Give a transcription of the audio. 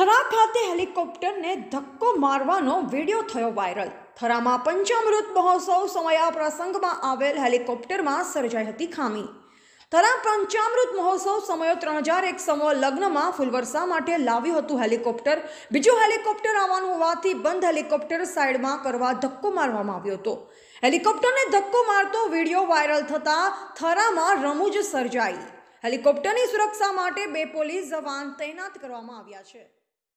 થરા ખાતે હેલિકોપ્ટરને ધક્કો મારવાનો વિડીયો થયો વાયરલ થરામાં પંચામૃત મહોત્સવ સમયા પ્રસંગમાં આવેલ હેલિકોપ્ટરમાં સર્જાઈ હતી ખામી થરા પંચામૃત મહોત્સવ સમયો ત્રણ હજાર એક સમૂહ લગ્નમાં ફૂલવર્ષા માટે લાવ્યું હતું હેલિકોપ્ટર બીજું હેલિકોપ્ટર આવવાનું હોવાથી બંધ હેલિકોપ્ટર સાઈડમાં કરવા ધક્કો મારવામાં આવ્યો હતો હેલિકોપ્ટરને ધક્કો મારતો વિડીયો વાયરલ થતાં થરામાં રમૂજ સર્જાઈ હેલિકોપ્ટરની સુરક્ષા માટે બે પોલીસ જવાન તૈનાત કરવામાં આવ્યા છે